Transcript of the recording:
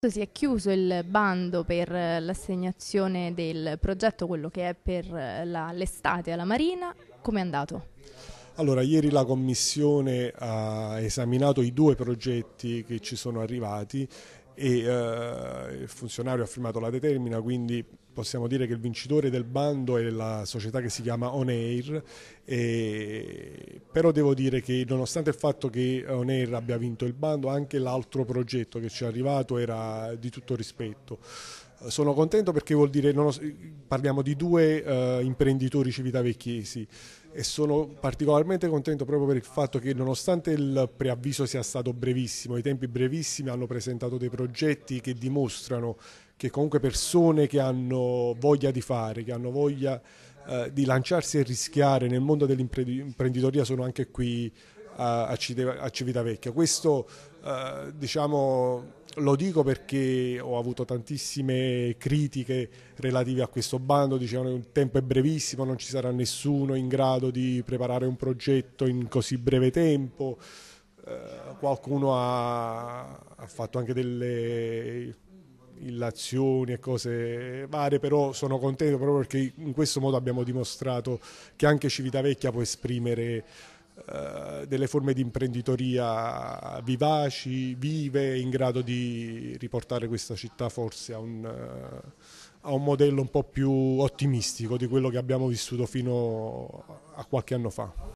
Si è chiuso il bando per eh, l'assegnazione del progetto, quello che è per eh, l'estate alla Marina. Come è andato? Allora, ieri la Commissione ha esaminato i due progetti che ci sono arrivati e eh, il funzionario ha firmato la determina, quindi possiamo dire che il vincitore del bando è la società che si chiama On Air, e... però devo dire che nonostante il fatto che On Air abbia vinto il bando, anche l'altro progetto che ci è arrivato era di tutto rispetto. Sono contento perché vuol dire, ho... parliamo di due uh, imprenditori civitavecchiesi e sono particolarmente contento proprio per il fatto che nonostante il preavviso sia stato brevissimo, i tempi brevissimi hanno presentato dei progetti che dimostrano che comunque persone che hanno voglia di fare, che hanno voglia eh, di lanciarsi e rischiare nel mondo dell'imprenditoria sono anche qui a, a Civitavecchia. Questo eh, diciamo, lo dico perché ho avuto tantissime critiche relative a questo bando, dicevano che il tempo è brevissimo, non ci sarà nessuno in grado di preparare un progetto in così breve tempo. Eh, qualcuno ha, ha fatto anche delle illazioni e cose varie, però sono contento proprio perché in questo modo abbiamo dimostrato che anche Civitavecchia può esprimere eh, delle forme di imprenditoria vivaci, vive, in grado di riportare questa città forse a un, eh, a un modello un po' più ottimistico di quello che abbiamo vissuto fino a qualche anno fa.